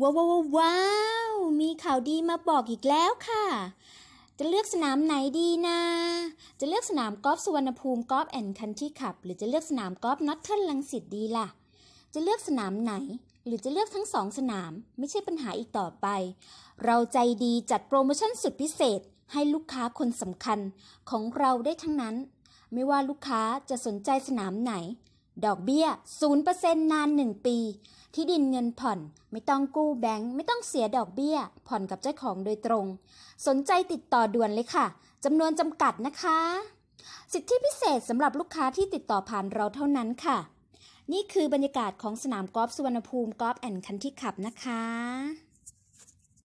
ว้าวว้าวววมีข่าวดีมาบอกอีกแล้วค่ะ จะเลือกสนามไหนดีนะ จะเลือกสนามกอล์ฟสุวรรณภูมิกอล์ฟแอนด์คันที่ขับหรือจะเลือกสนามกอล์ฟนอตเทิร์นลังสิตดีล่ะ จะเลือกสนามไหน หรือจะเลือกทั้งสองสนาม ไม่ใช่ปัญหาอีกต่อไป เราใจดีจัดโปรโมชั่นสุดพิเศษ ให้ลูกค้าคนสำคัญของเราได้ทั้งนั้น ไม่ว่าลูกค้าจะสนใจสนามไหนดอกเบี้ย 0%นาน 1 ปี ที่ดินเงินผ่อน ไม่ต้องกู้แบงค์ ไม่ต้องเสียดอกเบี้ย ผ่อนกับเจ้าของโดยตรง สนใจติดต่อด่วนเลยค่ะ จำนวนจำกัดนะคะ สิทธิพิเศษสำหรับลูกค้าที่ติดต่อผ่านเราเท่านั้นค่ะ นี่คือบรรยากาศของสนามกอล์ฟสุวรรณภูมิกอล์ฟแอนด์คันที่ขับนะคะ